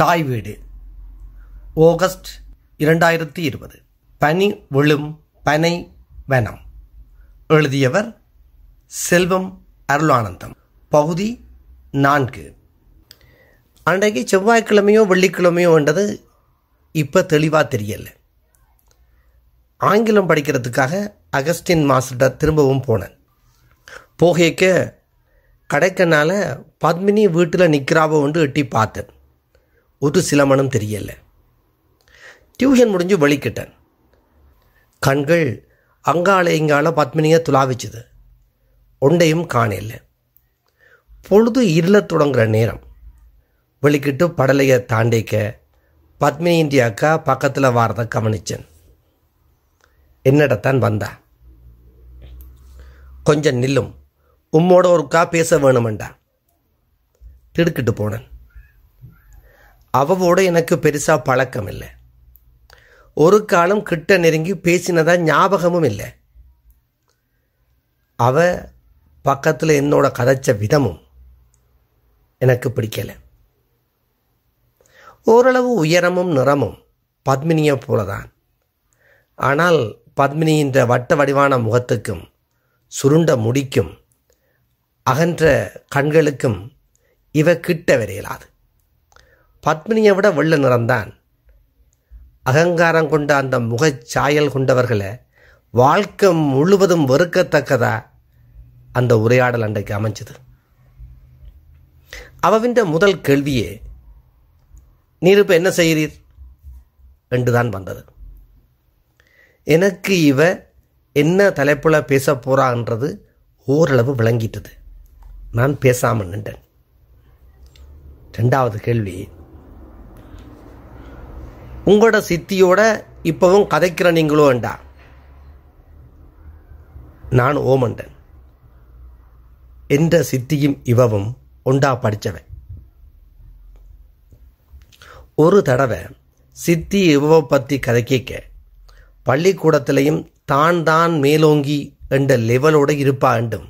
தாய் வீடு ஆகஸ்ட் இரண்டாயிரத்தி இருபது பனி விழும் பனை வனம் எழுதியவர் செல்வம் அருளானந்தம் பகுதி நான்கு அன்றைக்கு செவ்வாய்க்கிழமையோ வெள்ளிக்கிழமையோன்றது இப்போ தெளிவாக தெரியலை ஆங்கிலம் படிக்கிறதுக்காக அகஸ்டின் மாஸ்டர் திரும்பவும் போனேன் போகைக்க கடைக்கனால் பத்மினி வீட்டில் நிற்கிறாவோ ஒன்று எட்டி பார்த்தேன் ஒரு சிலமனம் தெரியல டியூஷன் முடிஞ்சு வலிக்கிட்டேன் கண்கள் அங்கால இங்கால பத்மினியை துளாவிச்சுது ஒண்டையும் காணல பொழுது இருள தொடங்குற நேரம் வெளிக்கிட்டு படலையை தாண்டிக்க பத்மினியின் அக்கா பக்கத்தில் வாரதை கவனிச்சேன் என்னடத்தான் வந்தா கொஞ்சம் நில்லும் உம்மோட ஒருக்கா பேச வேணுமெண்டா திடுக்கிட்டு போனேன் அவவோடு எனக்கு பெருசாக பழக்கம் இல்லை ஒரு காலம் கிட்ட நெருங்கி பேசினதா ஞாபகமும் இல்லை அவ பக்கத்தில் என்னோட கதைச்ச விதமும் எனக்கு பிடிக்கலை ஓரளவு உயரமும் நிறமும் பத்மினியை போல தான் ஆனால் பத்மினியின் வட்ட வடிவான முகத்துக்கும் சுருண்ட முடிக்கும் அகன்ற கண்களுக்கும் இவ கிட்ட வரையலாது பத்மினியை விட வெள்ள நிறந்தான் அகங்காரம் கொண்ட அந்த முகச்சாயல் கொண்டவர்களை வாழ்க்கை முழுவதும் வெறுக்கத்தக்கதா அந்த உரையாடல் அன்றைக்கு அமைஞ்சது அவவின்ற முதல் கேள்வியே நீர் இப்போ என்ன செய்கிறீர் என்று தான் வந்தது எனக்கு இவ என்ன தலைப்பில் பேச போறான்றது ஓரளவு விளங்கிட்டது நான் பேசாமல் நின்றேன் ரெண்டாவது கேள்வி உங்களோட சித்தியோட இப்பவும் கதைக்கிற நீங்களோ என்றா நான் ஓமண்டன் என்ற சித்தியும் இவவும் உண்டா படித்தவன் ஒரு தடவை சித்தி இவவை பற்றி கதைக்க பள்ளிக்கூடத்திலையும் தான் தான் மேலோங்கி என்ற லெவலோடு இருப்பா என்றும்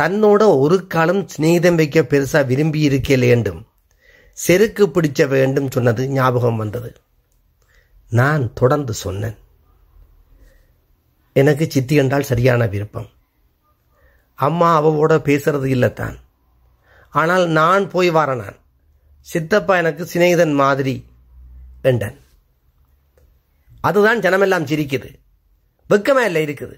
தன்னோட ஒரு காலம் சிநேகிதம் வைக்க பெருசாக விரும்பி இருக்கல செருக்கு பிடிச்ச வேண்டும் சொன்னது ஞாபகம் வந்தது நான் தொடர்ந்து சொன்னேன் எனக்கு சித்தி என்றால் சரியான விருப்பம் அம்மா அவவோட பேசுறது இல்லைத்தான் ஆனால் நான் போய் நான் சித்தப்பா எனக்கு சிநேகிதன் மாதிரி என்றன் அதுதான் ஜனமெல்லாம் சிரிக்குது வெக்கமே இல்லை இருக்குது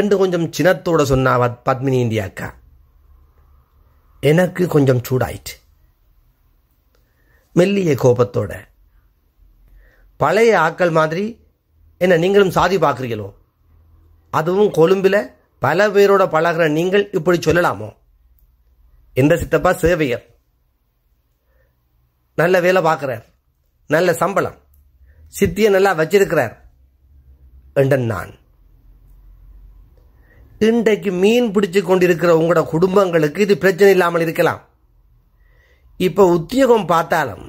என்று கொஞ்சம் சினத்தோட சொன்னா பத்மினி இந்தியா அக்கா எனக்கு கொஞ்சம் சூடாயிற்று மெல்லிய கோபத்தோட பழைய ஆக்கள் மாதிரி என்ன நீங்களும் சாதி பார்க்குறீங்களோ அதுவும் கொழும்பில் பல பேரோட பழகிற நீங்கள் இப்படி சொல்லலாமோ இந்த சித்தப்பா சேவையர் நல்ல வேலை பார்க்குறார் நல்ல சம்பளம் சித்தியை நல்லா வச்சிருக்கிறார் என்ற நான் இன்றைக்கு மீன் பிடிச்சு கொண்டிருக்கிற உங்களோட குடும்பங்களுக்கு இது பிரச்சனை இல்லாமல் இருக்கலாம் இப்போ உத்தியோகம் பார்த்தாலும்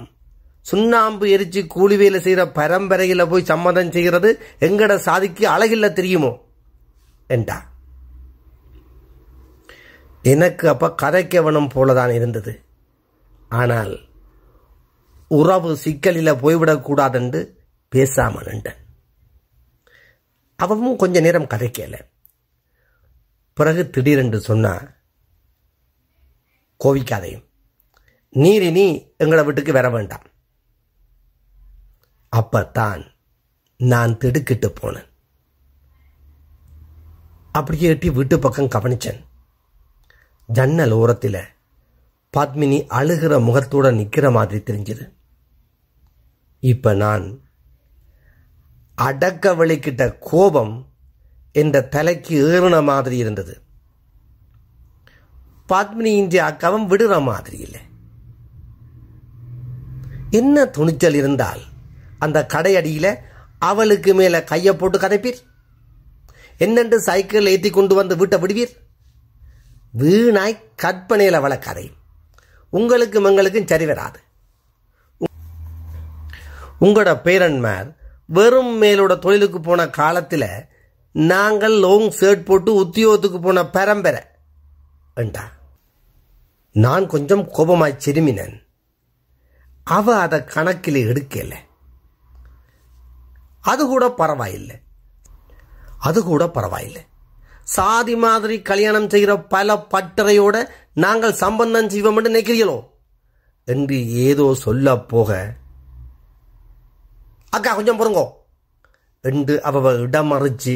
சுண்ணாம்பு எரிச்சு கூலி வேலை செய்கிற பரம்பரையில் போய் சம்மதம் செய்கிறது எங்கட சாதிக்கு அழகில்ல தெரியுமோ என்றா எனக்கு அப்போ கதைக்கவனம் போலதான் இருந்தது ஆனால் உறவு சிக்கலில் போய்விடக்கூடாதென்று பேசாமல் நின்றேன் அவவும் கொஞ்ச நேரம் கதைக்கல பிறகு திடீரென்று சொன்னா கோவிக்காதையும் நீரினி எங்களை வீட்டுக்கு வர வேண்டாம் அப்பத்தான் நான் திடுக்கிட்டு போனேன் அப்படியே எட்டி வீட்டு பக்கம் கவனிச்சேன் ஜன்னல் ஓரத்தில் பத்மினி அழுகிற முகத்தோட நிற்கிற மாதிரி தெரிஞ்சது இப்போ நான் அடக்க வெளிக்கிட்ட கோபம் என்ற தலைக்கு ஏறின மாதிரி இருந்தது பத்மினி இன்றி அக்கவம் விடுற மாதிரி இல்லை என்ன துணிச்சல் இருந்தால் அந்த கடையடியில் அவளுக்கு மேலே கையை போட்டு கதைப்பீர் என்னென்று சைக்கிள் ஏற்றி கொண்டு வந்து வீட்டை விடுவீர் வீணாய் கற்பனையில் அவளை கதை உங்களுக்கும் எங்களுக்கும் சரி வராது உங்களோட பேரன்மார் வெறும் மேலோட தொழிலுக்கு போன காலத்தில் நாங்கள் லோங் ஷர்ட் போட்டு உத்தியோகத்துக்கு போன பரம்பரை என்றா நான் கொஞ்சம் கோபமாய் சிறுமினன் அவ அதை கணக்கில் எடுக்கலை அது கூட பரவாயில்லை அது கூட பரவாயில்லை சாதி மாதிரி கல்யாணம் செய்கிற பல பட்டறையோட நாங்கள் சம்பந்தம் செய்வோம் என்று நினைக்கிறீங்களோ என்று ஏதோ சொல்ல போக அக்கா கொஞ்சம் பொறுங்கோ என்று அவ இடமறிச்சு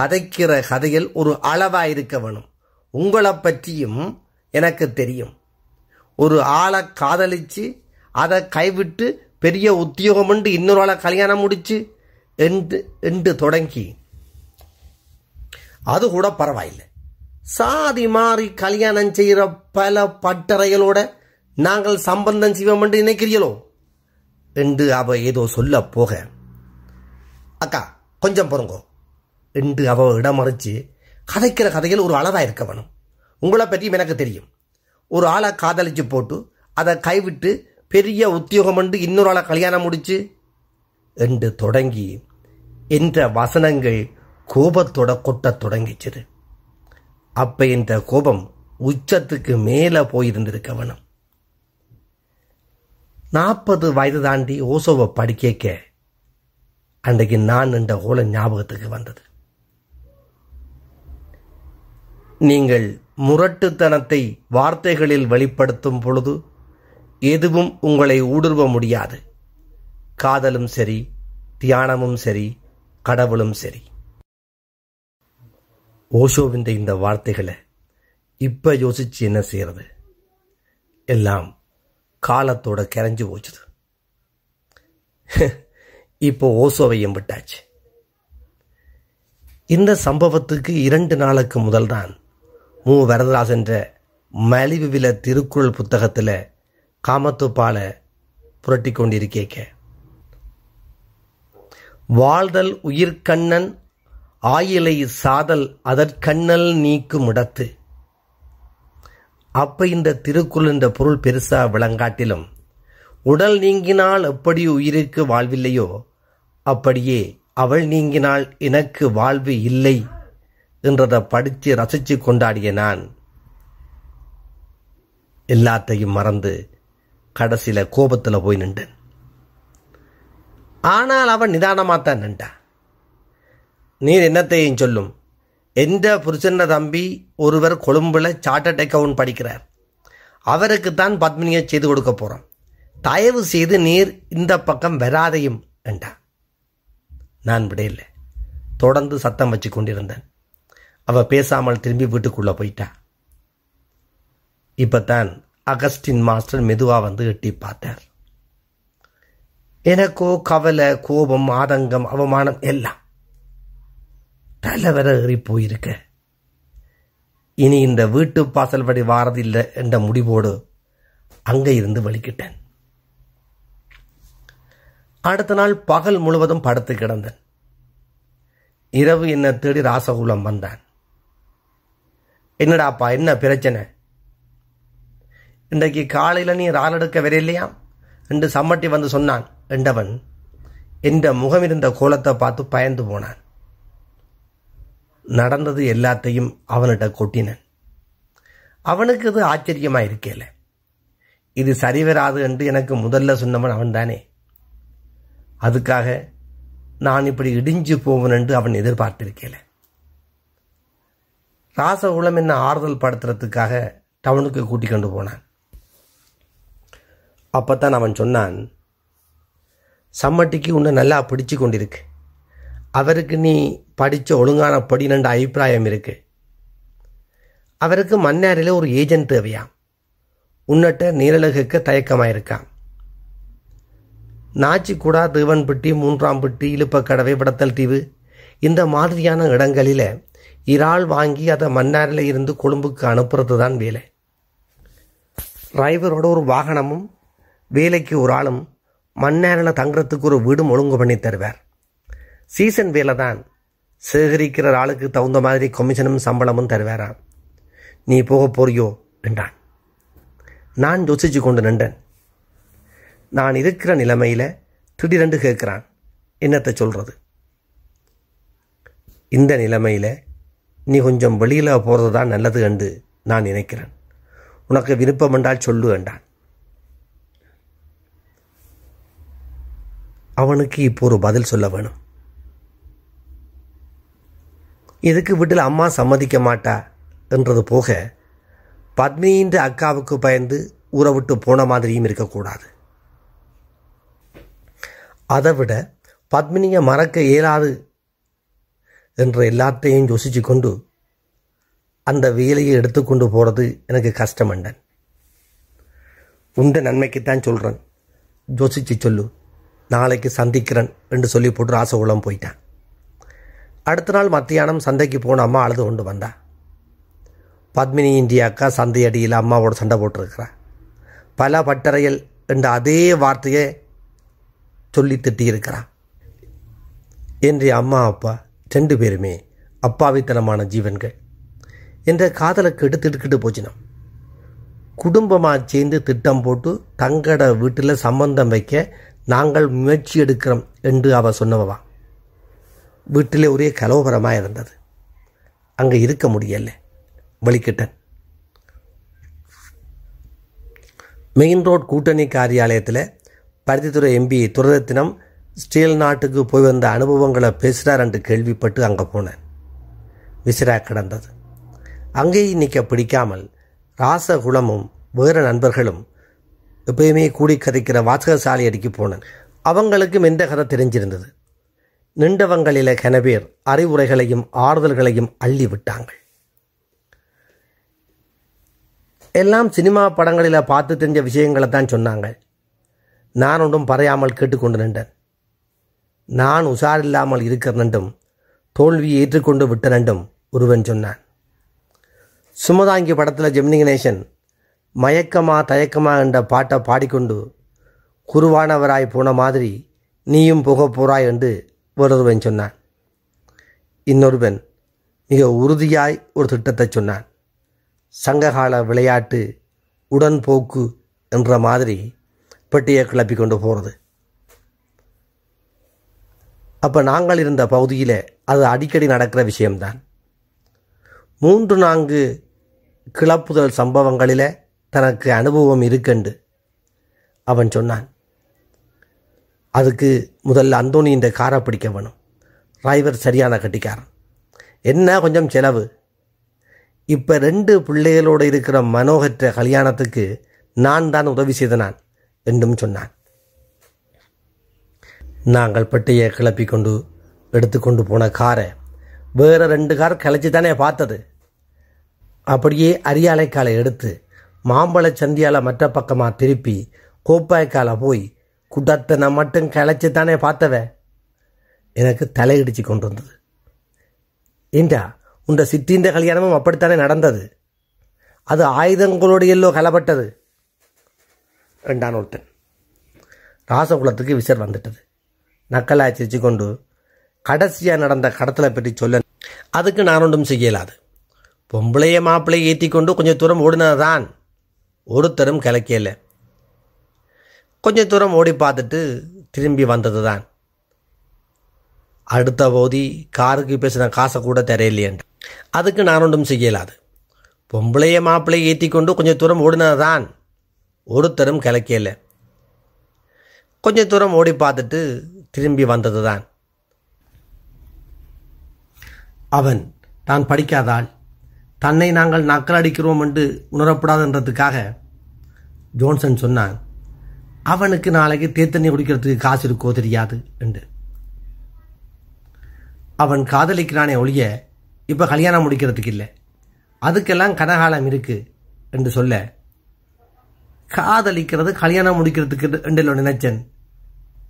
கதைக்கிற கதையில் ஒரு அளவாக இருக்க வேணும் உங்களை பற்றியும் எனக்கு தெரியும் ஒரு ஆளை காதலிச்சு அதை கைவிட்டு பெரிய உத்தியோகமுண்டு இன்னொரு ஆளை கல்யாணம் முடிச்சு என்று என்று தொடங்கி அது கூட பரவாயில்லை சாதி மாறி கல்யாணம் செய்கிற பல பட்டறைகளோட நாங்கள் சம்பந்தம் செய்வோம் என்று நினைக்கிறீங்களோ என்று அவ ஏதோ சொல்ல போக அக்கா கொஞ்சம் பொறுங்கோ என்று அவ இடமறிச்சு கதைக்கிற கதைகள் ஒரு அளவாக இருக்க வேணும் உங்களை பற்றியும் எனக்கு தெரியும் ஒரு ஆளை காதலிச்சு போட்டு அதை கைவிட்டு பெரிய உத்தியோகம் என்று இன்னொரு ஆளை கல்யாணம் முடிச்சு என்று தொடங்கி என்ற வசனங்கள் கோபத்தோட கொட்டத் தொடங்கிச்சது அப்ப இந்த கோபம் உச்சத்துக்கு மேலே போயிருந்திருக்க வேணும் நாற்பது வயது தாண்டி ஓசோவை படிக்க அன்றைக்கு நான் என்ற ஓலை ஞாபகத்துக்கு வந்தது நீங்கள் முரட்டுத்தனத்தை வார்த்தைகளில் வெளிப்படுத்தும் பொழுது எதுவும் உங்களை ஊடுருவ முடியாது காதலும் சரி தியானமும் சரி கடவுளும் சரி ஓஷோவிந்த இந்த வார்த்தைகளை இப்போ யோசிச்சு என்ன செய்யறது எல்லாம் காலத்தோட கரைஞ்சு போச்சுது இப்போ ஓசோவையும் விட்டாச்சு இந்த சம்பவத்துக்கு இரண்டு நாளுக்கு முதல்தான் மு வரதராசன்ற மலிவு வில திருக்குறள் புத்தகத்தில் காமத்துப்பாலை புரட்டி கொண்டிருக்கேக்க வாழ்தல் உயிர்கண்ணன் ஆயிலை சாதல் அதற்கண்ணல் நீக்கும் இடத்து அப்ப இந்த திருக்குள் இந்த பொருள் பெருசா விளங்காட்டிலும் உடல் நீங்கினால் எப்படி உயிருக்கு வாழ்வில்லையோ அப்படியே அவள் நீங்கினால் எனக்கு வாழ்வு இல்லை என்றதை படித்து ரசித்து கொண்டாடிய நான் எல்லாத்தையும் மறந்து கடைசியில் கோபத்தில் போய் நின்றேன் ஆனால் அவன் நிதானமாக தான் நின்றா நீர் என்னத்தையும் சொல்லும் எந்த புருஷன தம்பி ஒருவர் கொழும்பில் சார்ட்டட் அக்கவுண்ட் படிக்கிறார் அவருக்கு தான் பத்மினியை செய்து கொடுக்க போகிறோம் தயவு செய்து நீர் இந்த பக்கம் வராதையும் என்றா நான் விடையில்லை தொடர்ந்து சத்தம் வச்சு கொண்டிருந்தேன் அவள் பேசாமல் திரும்பி வீட்டுக்குள்ளே போயிட்டா இப்போ தான் அகஸ்டின் மாஸ்டர் மெதுவாக வந்து எட்டி பார்த்தார் எனக்கோ கவலை கோபம் ஆதங்கம் அவமானம் எல்லாம் தலைவர ஏறி போயிருக்க இனி இந்த வீட்டு பாசல் படி வாரதில்லை என்ற முடிவோடு அங்கே இருந்து வலிக்கிட்டேன் அடுத்த நாள் பகல் முழுவதும் படுத்து கிடந்தேன் இரவு என்ன தேடி ராசகுலம் வந்தான் என்னடாப்பா என்ன பிரச்சனை இன்றைக்கு காலையில் நீ ரால் எடுக்க வரையில்லையா என்று சம்மட்டி வந்து சொன்னான் என்றவன் என்ற முகமிருந்த கோலத்தை பார்த்து பயந்து போனான் நடந்தது எல்லாத்தையும் அவனிட கொட்டினன் அவனுக்கு இது ஆச்சரியமாக இருக்கல இது சரிவராது என்று எனக்கு முதல்ல சொன்னவன் அவன்தானே அதுக்காக நான் இப்படி இடிஞ்சு போவன் என்று அவன் எதிர்பார்த்திருக்கல ராசகுலம் என்ன ஆறுதல் படுத்துறதுக்காக டவுனுக்கு கூட்டிக் கொண்டு போனான் அப்போத்தான் அவன் சொன்னான் சம்மட்டிக்கு உன்னை நல்லா பிடிச்சு கொண்டிருக்கு அவருக்கு நீ படித்த ஒழுங்கான படினண்ட அபிப்பிராயம் இருக்கு அவருக்கு மன்னாரில் ஒரு ஏஜென்ட் தேவையாம் உன்னட்ட நீரழகுக்கு தயக்கமாயிருக்கான் நாச்சிக்குடா தேவன்பட்டி மூன்றாம்பட்டி இழுப்பக்கடவை படத்தல் தீவு இந்த மாதிரியான இடங்களில் இறால் வாங்கி அதை மன்னாரில் இருந்து கொழும்புக்கு அனுப்புறது தான் வேலை டிரைவரோட ஒரு வாகனமும் வேலைக்கு ஒரு ஆளும் மண்ணேரில் தங்குறதுக்கு ஒரு வீடும் ஒழுங்கு பண்ணி தருவார் சீசன் வேலை தான் சேகரிக்கிற ஆளுக்கு தகுந்த மாதிரி கமிஷனும் சம்பளமும் தருவாராம் நீ போக போறியோ என்றான் நான் யோசிச்சு கொண்டு நின்றேன் நான் இருக்கிற நிலைமையில் திடீரென்று கேட்குறான் என்னத்தை சொல்கிறது இந்த நிலைமையில் நீ கொஞ்சம் வெளியில் போகிறது தான் நல்லது என்று நான் நினைக்கிறேன் உனக்கு விருப்பம் என்றால் சொல்லு என்றான் அவனுக்கு இப்போ ஒரு பதில் சொல்ல வேணும் இதுக்கு வீட்டில் அம்மா சம்மதிக்க மாட்டா என்றது போக பத்மியின் அக்காவுக்கு பயந்து ஊற விட்டு போன மாதிரியும் இருக்கக்கூடாது அதை விட பத்மினியை மறக்க இயலாது என்ற எல்லாத்தையும் யோசிச்சு கொண்டு அந்த வேலையை எடுத்துக்கொண்டு போகிறது எனக்கு கஷ்டமண்டன் உண்ட நன்மைக்குத்தான் சொல்கிறேன் யோசிச்சு சொல்லு நாளைக்கு சந்திக்கிறேன் என்று சொல்லி போட்டு ராசகுளம் போயிட்டான் அடுத்த நாள் மத்தியானம் சந்தைக்கு போன அம்மா அழுது கொண்டு வந்தா பத்மினி இந்திய அக்கா சந்தை அடியில் அம்மாவோட சண்டை போட்டிருக்கிறா பல பட்டறையல் என்ற அதே வார்த்தையை சொல்லி திட்டியிருக்கிறா என்று அம்மா அப்பா ரெண்டு பேருமே அப்பாவித்தனமான ஜீவன்கள் என்ற காதலுக்கு எடுத்து எடுக்கிட்டு போச்சினோம் குடும்பமாக சேர்ந்து திட்டம் போட்டு தங்கட வீட்டில் சம்பந்தம் வைக்க நாங்கள் முயற்சி எடுக்கிறோம் என்று அவ சொன்னவா வீட்டிலே ஒரே கலோபரமாக இருந்தது அங்கே இருக்க முடியல வலிக்கிட்டன் மெயின் ரோட் கூட்டணி காரியாலயத்தில் பருத்தித்துறை எம்பி துரதத்தினம் ஸ்டீல் நாட்டுக்கு போய் வந்த அனுபவங்களை பேசுகிறார் என்று கேள்விப்பட்டு அங்கே போனேன் விசிறா கிடந்தது அங்கேயும் நிற்க பிடிக்காமல் ராசகுலமும் வேறு நண்பர்களும் எப்பயுமே கூடி கதைக்கிற வாசகசாலை அடிக்க போனேன் அவங்களுக்கும் எந்த கதை தெரிஞ்சிருந்தது நின்றவங்களில கனபேர் அறிவுரைகளையும் ஆறுதல்களையும் அள்ளி விட்டாங்கள் எல்லாம் சினிமா படங்களில் பார்த்து தெரிஞ்ச விஷயங்களை தான் சொன்னாங்க நான் ஒன்றும் பறையாமல் கேட்டுக்கொண்டு நின்றேன் நான் உஷாரில்லாமல் இருக்க நண்டும் தோல்வியை ஏற்றுக்கொண்டு விட்ட நண்டும் ஒருவன் சொன்னான் சுமதாங்கி படத்தில் ஜெமினி கணேசன் மயக்கமா தயக்கமா என்ற பாட்டை பாடிக்கொண்டு குருவானவராய் போன மாதிரி நீயும் போக போறாய் என்று ஒருவன் சொன்னான் இன்னொருவன் மிக உறுதியாய் ஒரு திட்டத்தை சொன்னான் சங்ககால விளையாட்டு உடன்போக்கு என்ற மாதிரி பெட்டியை கிளப்பி கொண்டு போகிறது அப்போ நாங்கள் இருந்த பகுதியில் அது அடிக்கடி நடக்கிற விஷயம்தான் மூன்று நான்கு கிளப்புதல் சம்பவங்களில் தனக்கு அனுபவம் இருக்கண்டு அவன் சொன்னான் அதுக்கு முதல்ல அந்தோனி இந்த காரை பிடிக்க வேணும் டிரைவர் சரியான கட்டிக்காரன் என்ன கொஞ்சம் செலவு இப்போ ரெண்டு பிள்ளைகளோடு இருக்கிற மனோகற்ற கல்யாணத்துக்கு நான் தான் உதவி செய்தனான் என்றும் சொன்னான் நாங்கள் பட்டியை கிளப்பி கொண்டு எடுத்துக்கொண்டு போன காரை வேறு ரெண்டு கார் கழிச்சு தானே பார்த்தது அப்படியே அரியாலைக்காலை எடுத்து மாம்பழ சந்தியால் மற்ற பக்கமாக திருப்பி கோப்பாய்க்கால போய் குடத்தை நான் மட்டும் கிளச்சி தானே பார்த்தவ எனக்கு தலையிடிச்சு கொண்டு வந்தது ஏண்டா உண்ட சித்திந்த கல்யாணமும் அப்படித்தானே நடந்தது அது ஆயுதங்களோடு எல்லோ கலப்பட்டது ரெண்டான் ஒருத்தன் ராசகுலத்துக்கு விசர் வந்துட்டது நக்கலாய் சிரிச்சு கொண்டு கடைசியாக நடந்த கடத்தலை பற்றி சொல்ல அதுக்கு நான் ஒன்றும் செய்யலாது பொம்பளைய மாப்பிள்ளையை ஏற்றி கொண்டு கொஞ்சம் தூரம் ஓடினது தான் ஒருத்தரும் கிளக்கலை கொஞ்சம் தூரம் ஓடி பார்த்துட்டு திரும்பி வந்தது தான் அடுத்த போதி காருக்கு பேசின காசை கூட தரையில்லையன்று அதுக்கு நான் ஒன்றும் செய்யலாது பொம்பளைய மாப்பிள்ளையை ஏற்றி கொண்டு கொஞ்சம் தூரம் ஓடினதான் ஒருத்தரும் கிளக்கலை கொஞ்சம் தூரம் ஓடி பார்த்துட்டு திரும்பி வந்தது தான் அவன் தான் படிக்காதாள் தன்னை நாங்கள் நக்கல் அடிக்கிறோம் என்று உணரப்படாதுன்றதுக்காக ஜோன்சன் சொன்னான் அவனுக்கு நாளைக்கு தேத்தண்ணி குடிக்கிறதுக்கு காசு இருக்கோ தெரியாது என்று அவன் காதலிக்கிறானே ஒழிய இப்போ கல்யாணம் முடிக்கிறதுக்கு இல்லை அதுக்கெல்லாம் கனகாலம் இருக்கு என்று சொல்ல காதலிக்கிறது கல்யாணம் முடிக்கிறதுக்கு என்று நினைச்சேன்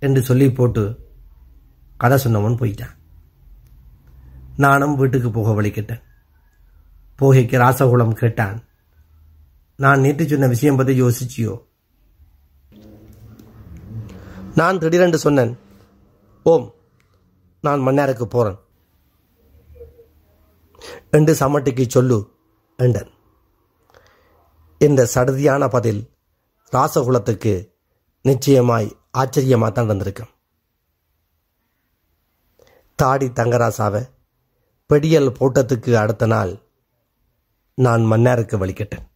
என்று சொல்லி போட்டு கதை சொன்னவன் போயிட்டான் நானும் வீட்டுக்கு போக வழிக்கிட்டேன் போகைக்கு ராசகுலம் கேட்டான் நான் நேற்று சொன்ன விஷயம் பற்றி யோசிச்சியோ நான் திடீரென்று சொன்னேன் ஓம் நான் மன்னாருக்கு போகிறேன் என்று சமட்டிக்கு சொல்லு என்றன் இந்த சடுதியான பதில் ராசகுலத்துக்கு நிச்சயமாய் ஆச்சரியமாக தான் இருந்திருக்கும் தாடி தங்கராசாவை பெடியல் போட்டத்துக்கு அடுத்த நாள் நான் மன்னாருக்கு வலிக்கட்டேன்